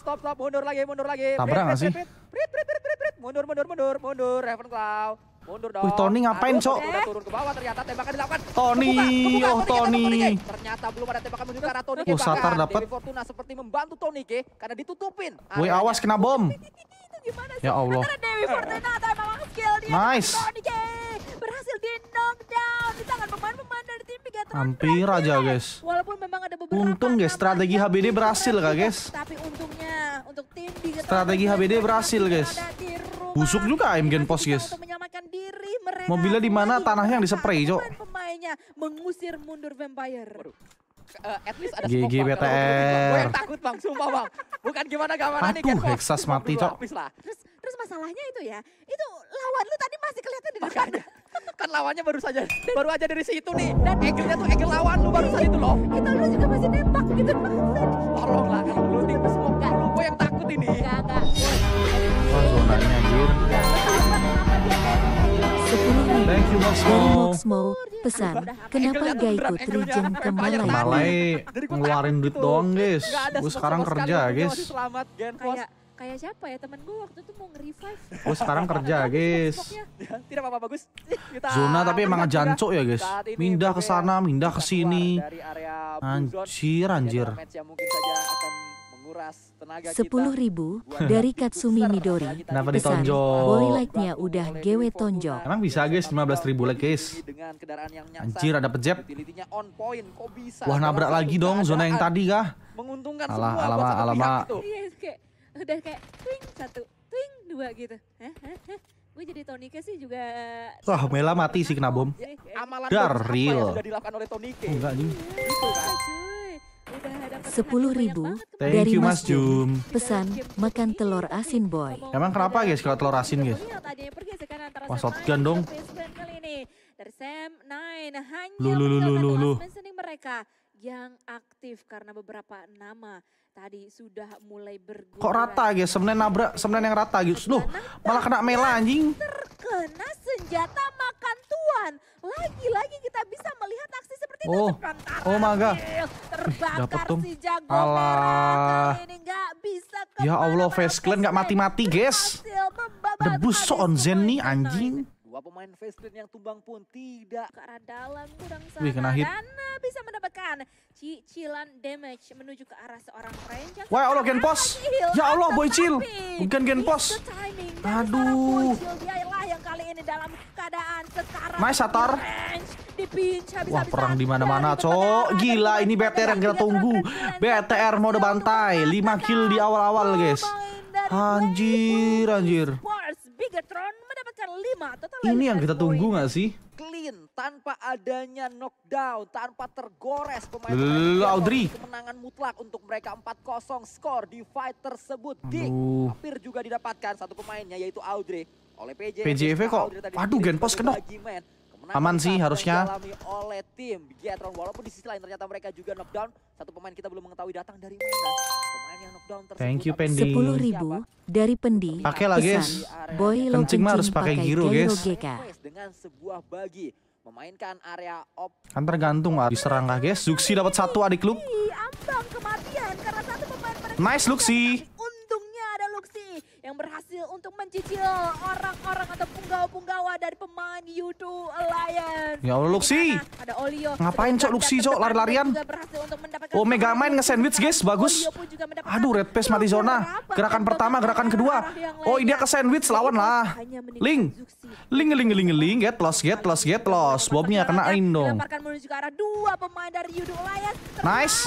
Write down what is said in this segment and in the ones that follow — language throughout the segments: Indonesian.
stop, stop, mundur lagi, mundur lagi. Tabrak nggak sih? Prit, prit, prit, prit, prit, mundur, mundur, mundur, mundur, Ravenclaw. Mundur dong. Wih, Tony ngapain, Cok? Udah turun ke bawah ternyata tembakan dilakukan. Tony, kebuka, kebuka, oh Tony. Ya ternyata belum ada tembakan menuju ke arah Tony. Oh, Satar dapat. Dewi Fortuna seperti membantu Tony ke karena ditutupin. Wih awas kena bom. Ya Allah. Dewi Fortuna atau memang skill dia. Nice. Tony G berhasil di knockdown di tangan pemain-pemain dari tim Hampir aja, guys. Walaupun memang ada beberapa Untung guys strategi HBD berhasil kah, guys? Strategi HBD berhasil, guys. Busuk juga AIM Gen Pos, guys. Mobilnya di mana? Tanahnya yang disepray, Cok. Pemainnya mengusir mundur vampire. Eh, at least GG BTR. Gue takut bang, sumpah bang. Bukan gimana gamana nih. Aduh, Hexas mati cok. Terus, terus masalahnya itu ya, itu lawan lu tadi masih kelihatan di depan. kan lawannya baru saja, baru aja dari situ nih. Dan egelnya tuh egel lawan lu baru saja itu loh. Itu lu juga masih nembak gitu. Tolonglah, kalau lu ini. Enggak, enggak. Wah, zonanya anjir. Thank you, Moxmo. Moxmo, pesan, kenapa gak ikut jeng ke Malai? Malai ngeluarin duit doang, guys. Gue sekarang kerja, guys. Selamat, Kayak kayak siapa ya temen gue waktu itu mau nge-revive gue sekarang kerja guys ya, tidak apa-apa bagus Kita zona tapi emang ngejancok ya guys mindah ke ya, sana mindah ke sini anjir anjir yang mungkin saja akan Sepuluh ribu dari Katsumi Midori. Kenapa ditonjol? Boy like-nya udah GW tonjol. Emang bisa guys, 15 ribu like guys. Anjir ada pejep. Wah nabrak lagi dong zona yang tadi kah? Menguntungkan Alah, semua alama, alama. Iya, kayak, udah kayak twing satu, twing dua gitu. Hah, hah, hah gue jadi Tonike sih juga eh, wah Mela mati sih kena bom iya, Amalan real. yang sudah dilakukan oleh Tonike enggak nih gitu kan Sepuluh ribu Thank dari you, Mas Jum. Pesan makan telur asin boy. Emang kenapa guys kalau telur asin guys? Iya, Wah shotgun dong. Dari lu, lu, lu, lu, lu. mereka yang aktif karena beberapa nama tadi sudah mulai bergerak. Kok rata guys? Sebenarnya nabrak, sebenarnya yang rata guys. Loh, malah kena Mela anjing. Terkena senjata mak Tuan, Lagi-lagi kita bisa melihat aksi seperti itu. Oh, oh maga. Terbakar Dapet, si jago merah. ini gak bisa Ya Allah, face clan gak mati-mati guys. Debus on zen nih anjing. Dua pemain face yang tumbang pun tidak ke arah dalam kurang sana. Wih, kena hit. Dan nah, bisa mendapatkan cicilan damage menuju ke arah seorang ranger. Wah, ya Allah gen pos. Ya Allah, chill. Bukan gen pos. Aduh. Dialah yang kali ini dalam keadaan sekarang. Nice, Satar. Wah, perang di mana-mana, Cok. Gila, ini BTR yang kita tunggu. BTR mode bantai. 5 kill di awal-awal, guys. Anjir, anjir. Nah, ini yang kita tunggu nggak sih? Clean tanpa adanya knockdown, tanpa tergores pemain Audrey. Kemenangan mutlak untuk mereka 4-0 skor di fight tersebut. Dik, hampir juga didapatkan satu pemainnya yaitu Audrey oleh PJ. PJV kok. Aduh, Genpos kena. Aman sih harusnya. oleh tim Getron walaupun di sisi lain ternyata mereka juga knockdown. Satu pemain kita belum mengetahui datang dari mana. Pemain yang knockdown tersebut. Thank you Pendi. 10000 ribu dari Pendi. Pakai lah guys. Boy Kencing mah harus pakai giro guys. Dengan sebuah bagi memainkan area op. Kan tergantung ah. diserang lah, guys. Zuxi dapat satu adik klub. Nice Luxi yang berhasil untuk mencicil orang-orang atau punggawa-punggawa dari pemain YouTube Alliance. Ya Allah Luxi. Ada Olio. Ngapain Cok Luxi Cok lari-larian? Oh Mega main nge-sandwich guys, bagus. Aduh Red mati zona. Gerakan pertama, gerakan kedua. Oh dia ke-sandwich lawan lah. Link. Link, link, link, link. Get lost, get lost, get lost. Bobnya kena dong. Nice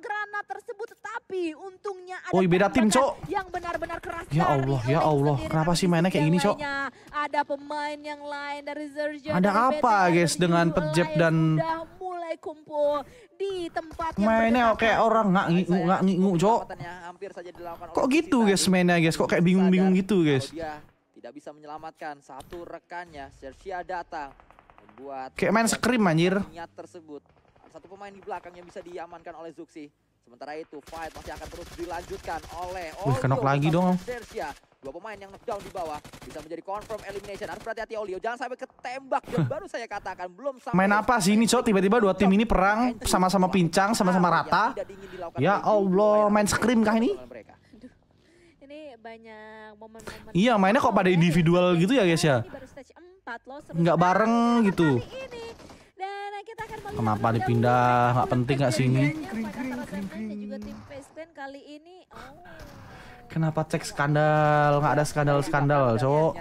granat tersebut tetapi untungnya ada Oh, beda tim, Cok. Yang benar-benar keras. Ya Allah, ya Allah. Kenapa sih mainnya kayak gini, Cok? Ada pemain yang lain dari Zerjo. Ada dari apa, guys, dengan petjep dan mulai kumpul di tempat yang mainnya kayak orang nggak ngingu nggak ngingu, Cok. Kok gitu, guys, mainnya, guys? Kok kayak bingung-bingung gitu, guys? Tidak bisa menyelamatkan satu rekannya, Sersia datang buat kayak main skrim, anjir tersebut satu pemain di belakang yang bisa diamankan oleh Zuxi. Sementara itu fight masih akan terus dilanjutkan oleh Olio. Wih, kenok lagi dong. Sersia. Dua pemain yang knockdown di bawah bisa menjadi confirm elimination. Harus berhati-hati Olio, jangan sampai ketembak. Yang baru saya katakan belum sampai Main apa sih ini, Cok? Tiba-tiba dua tim ini perang sama-sama pincang, sama-sama rata. Ya Allah, main scrim kah ini? ini banyak momen-momen Iya, mainnya kok pada individual gitu ya, guys ya. Nggak bareng gitu. Kenapa dipindah? Gak penting gak sih ini? Oh. Kenapa cek skandal? Gak ada skandal-skandal, cowok.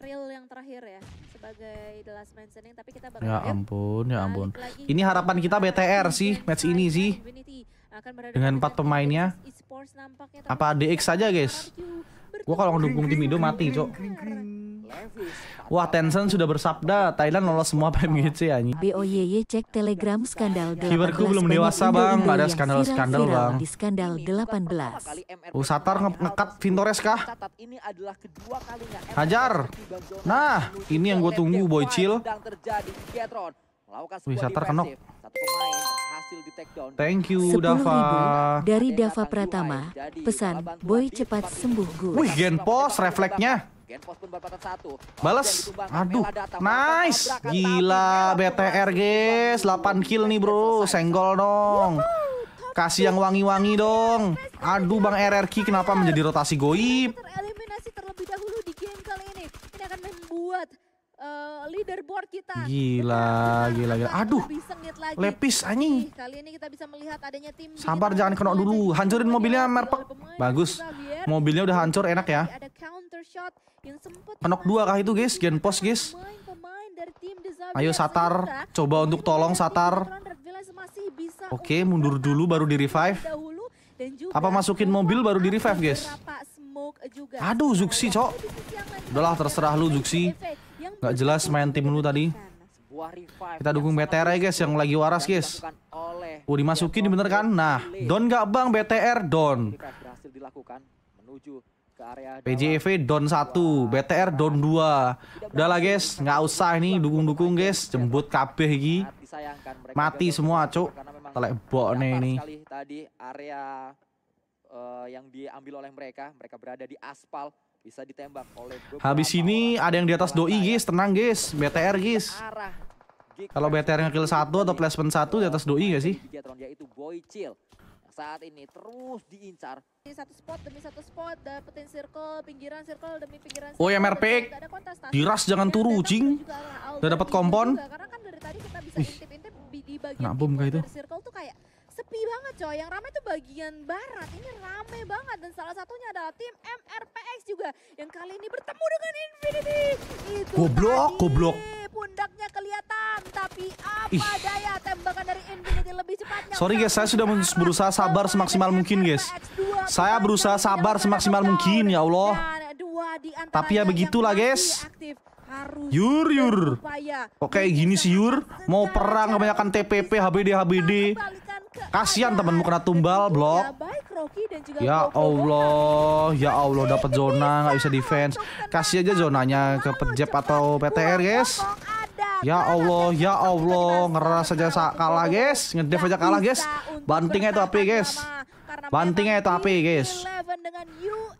Real yang terakhir ya sebagai the last tapi kita bakal Ya ampun, ya ampun. Ini harapan kita BTR sih match ini sih dengan empat pemainnya apa DX saja guys gua kalau ngedukung tim Indo mati cok Wah Tencent sudah bersabda Thailand lolos semua PMGC ani BOYY cek telegram skandal iya, iya, iya. Kiberku belum dewasa bang, ada skandal skandal bang. Di skandal 18. Oh Satar nge ngekat Vintores kah? Hajar. Nah ini yang gue tunggu chill Wisata terkenok. Thank you Dava. dari Dava Pratama. Pesan, boy cepat sembuh gue. Wih, gen pos refleksnya. Balas. Aduh, nice. Gila BTR, guys. 8 kill nih, Bro. Senggol dong. Kasih yang wangi-wangi dong. Aduh, Bang RRQ kenapa menjadi rotasi goib? Tereliminasi terlebih dahulu di game kali ini. Ini akan membuat uh, leaderboard kita. Gila, kita gila, gila. Aduh, lepis anjing. Kali ini kita bisa melihat adanya tim. Sabar, jangan kena dulu. Hancurin mobilnya, merpek. Bagus, mobilnya udah hancur, enak ya. Kenok dua kah itu guys, gen pos guys. Ayo Satar, coba untuk tolong Satar. Oke, mundur dulu baru di revive. Apa masukin mobil baru di revive guys? Aduh, Zuxi, cok. Udahlah, terserah lu, Zuxi. Nggak jelas main tim lu tadi. Kita dukung BTR ya guys yang lagi waras guys. Oh dimasukin bener kan? Nah, don gak bang BTR don. PJV don 1, BTR don 2 udahlah guys, gak usah ini dukung-dukung guys Jembut KB lagi. Mati semua cuk Telek bok nih ini Tadi area eh, yang diambil oleh mereka Mereka berada di aspal bisa ditembak oleh Habis ini ada yang di atas doi, guys. Tenang, guys. BTR, guys. Kalau BTR kill satu atau placement satu di atas doi gak sih? yaitu chill saat ini terus diincar. Satu spot demi satu spot, dapetin circle, pinggiran circle demi pinggiran. Oh, ya, MRP. Diras jangan turu, cing. Udah dapat kompon. Karena kan dari tadi kita bisa intip-intip di bagian. Nah, bom kayak itu. Circle tuh kayak sepi banget coy. Yang ramai itu bagian barat. Ini ramai banget dan salah satunya adalah tim MRPX juga yang kali ini bertemu dengan Infinity. Itu goblok, tadi. goblok. Pundaknya kelihatan tapi apa Ih. daya tembakan dari Infinity lebih cepatnya. Sorry guys, saya sudah berusaha sabar semaksimal mungkin guys. Saya berusaha sabar semaksimal mungkin ya Allah. Tapi ya begitulah guys. Yur yur. Oke gini sih Yur? Mau perang kebanyakan TPP HBD HBD. Kasihan temenmu kena tumbal, blok. Ya Allah, ya Allah dapat zona nggak bisa defense. Kasih aja zonanya ke Pejep atau PTR, guys. Ya Allah, ya Allah, ngeras aja kalah, guys. Ngedef aja kalah, guys. Bantingnya itu api, guys. Bantingnya itu api, guys.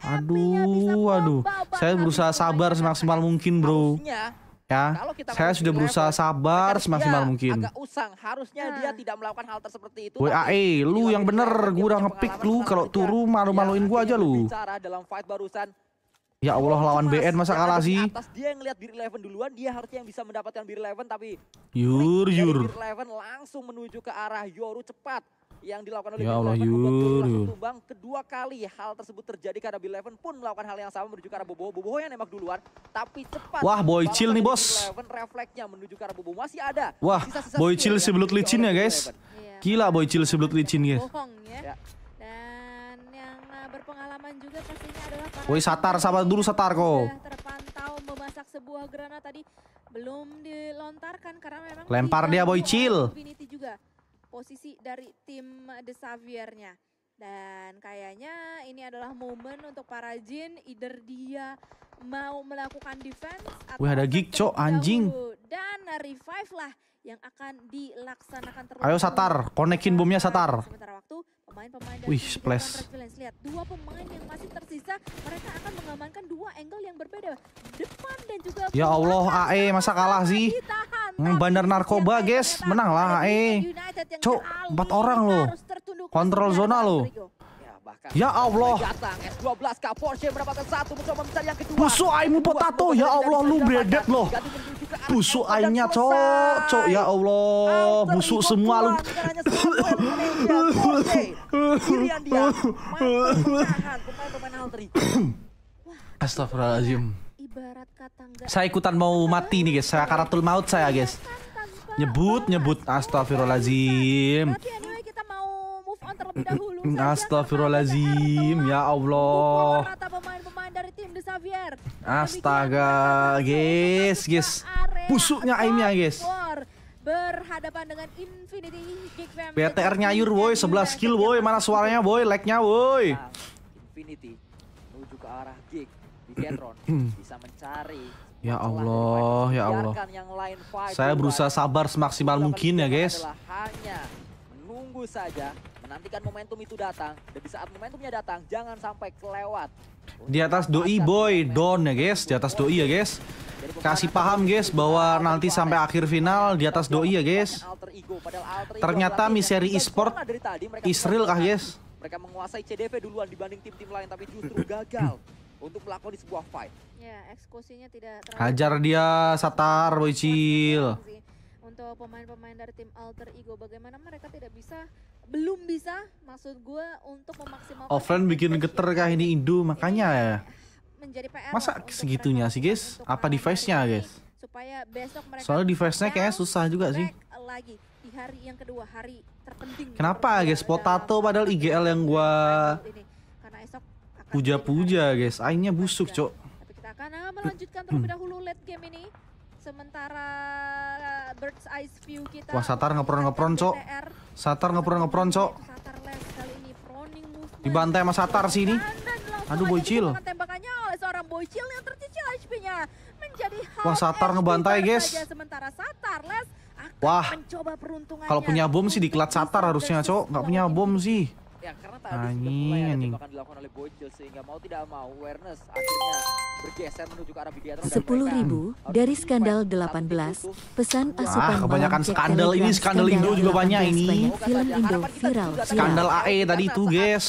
Aduh, aduh. Saya berusaha sabar semaksimal mungkin, bro. Ya, Kalau kita saya sudah berusaha level, sabar semaksimal mungkin. Agak usang, harusnya nah. dia tidak melakukan hal seperti itu. ae lu yang bener, gua udah ngepick lu kalau turu malu-maluin ya, gue aja lu. Bicara dalam fight barusan, Ya Allah lawan Mas, BN masa kalah sih. Atas dia yang lihat Bir Eleven duluan, dia harusnya yang bisa mendapatkan Bir Eleven tapi Yur yur. Bir Eleven langsung menuju ke arah Yoru cepat yang dilakukan oleh ya Allah, Bill Eleven Yur, lubang kedua kali. Hal tersebut terjadi karena Bill Eleven pun melakukan hal yang sama menuju ke arah Bobo. Bobo yang nembak duluan, tapi cepat. Wah, boy chill nih bos. Eleven refleksnya menuju ke arah Bobo masih ada. Wah, Sisa -sisa Boycil si belut licin ya guys. Yeah. Gila boy chill belut licin guys. Bohong ya. Yeah. Dan yang eh, berpengalaman juga pastinya adalah Woi Satar sama dulu Satar kok. Terpantau memasak sebuah granat tadi belum dilontarkan karena memang lempar dia Boycil. Infinity juga posisi dari tim The xavier Dan kayaknya ini adalah momen untuk para Jin, either dia mau melakukan defense atau... Wih ada geek cok anjing. Dan revive lah yang akan dilaksanakan terus. Ayo Satar, konekin bomnya Satar. Sementara waktu pemain-pemain Wih, splash. lihat dua pemain yang masih tersisa, mereka akan mengamankan dua angle yang berbeda, depan dan juga Ya Allah, AE masa kalah sih? Hmm, bandar narkoba, guys. Menang lah AE. Cok, empat orang loh. Kontrol zona loh. Ya, ya Allah. Musuh aimu potato. Ya Allah lu bledek loh busuk airnya cok cok ya Allah busuk semua lu eh. Astagfirullahaladzim Saya ikutan mau mati nih guys Saya karatul maut saya guys Nyebut nyebut Astagfirullahaladzim terlebih dahulu. ya Allah. pemain-pemain dari tim Xavier. Astaga, guys, guys. Busuknya aimnya, guys. Berhadapan dengan Infinity BTR nyayur, boy. 11 skill, boy. Mana suaranya, boy? Lagnya, boy. Nah, Infinity menuju ke arah Geek. bisa mencari Ya Allah, ya Allah. Saya berusaha sabar semaksimal mungkin ya, guys. Hanya menunggu saja nantikan momentum itu datang. Dan di saat momentumnya datang, jangan sampai kelewat. Di atas doi boy, don ya guys, di atas doi ya guys. Kasih paham guys bahwa nanti sampai akhir final di atas doi ya guys. Ternyata misteri e-sport Israel kah guys? Mereka menguasai CDV duluan dibanding tim-tim lain tapi justru gagal untuk melakukan sebuah fight. Ya, eksekusinya tidak Hajar dia Satar Boycil untuk pemain-pemain dari tim alter ego bagaimana mereka tidak bisa belum bisa maksud gue untuk memaksimalkan offline bikin geter kah ini Indo makanya ya iya, menjadi PR masa segitunya sih guys apa device-nya guys supaya besok mereka soalnya device-nya kayaknya susah juga sih lagi di hari yang kedua hari terpenting kenapa guys potato padahal IGL yang gua puja-puja guys Ainya busuk cok tapi kita akan eh, melanjutkan terlebih dahulu late game ini sementara Wah, Satar ngepron ngepron, Cok. Satar ngepron ngepron, Cok. Dibantai sama Satar sini. Aduh, bocil. Tembakannya Wah, Satar ngebantai, guys. Wah, kalau punya bom sih klat Satar harusnya, Cok. Nggak punya bom sih. Ya karena tadi Angin. sudah mulai ada tembakan dilakukan oleh Bocil sehingga mau tidak mau awareness akhirnya bergeser menuju ke arah Bidiatron. Sepuluh ribu dari skandal 18 pesan Wah, asupan kebanyakan skandal ini skandal Indo juga banyak ini. Film Indo viral. Skandal AE tadi itu guys.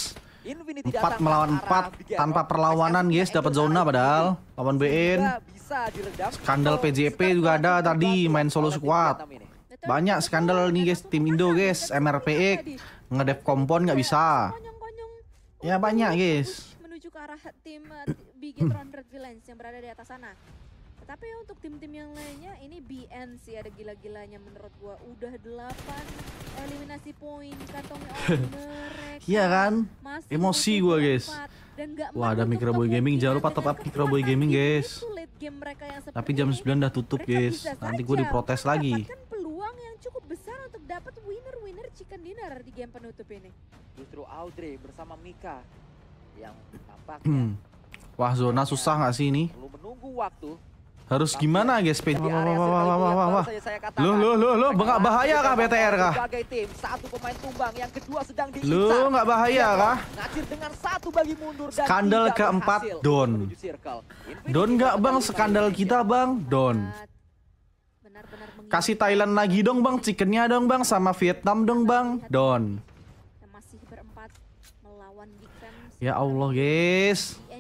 Empat melawan empat tanpa perlawanan guys dapat zona padahal lawan BN skandal PJP juga ada tadi main solo squad banyak skandal nih guys tim Indo guys MRPX ngedev kompon nggak bisa konyong, konyong. ya oh, banyak guys menuju ke arah tim uh, eh, Bigetron Red Villains yang berada di atas sana tapi untuk tim-tim yang lainnya ini BN sih ada gila-gilanya menurut gua udah 8 eliminasi poin kantongnya mereka iya kan emosi gua guys wah ada Microboy Gaming jangan lupa top up Microboy Gaming guys tapi jam 9 udah tutup guys nanti gua diprotes lagi untuk dapat winner-winner chicken dinner di game penutup ini. Justru Audrey bersama Mika yang tampaknya hmm. Wah, zona iya. susah nggak sih ini? Perlu menunggu waktu. Harus gimana ya, guys, Wah Wah, wah, wah, wah, wah, wah, Lu, lu, lu, lu, nggak bahaya kah BTR kah? Sebagai tim, satu pemain tumbang, yang kedua sedang diincar. Lu nggak bahaya kah? Ngacir dengan satu bagi mundur dan Skandal keempat, Don. Don nggak bang, skandal kita bang, Don. Kasih Thailand lagi dong bang, chickennya dong bang, sama Vietnam dong bang, don. Ya Allah guys. Eh,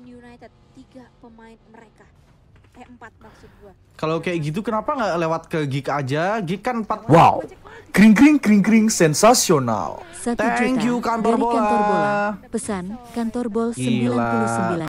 Kalau kayak gitu kenapa nggak lewat ke gig aja? Gig kan 4 Wow. Kring kring kring kring sensasional. Thank you kantor bola. Kantor bola. Pesan kantor bol 99.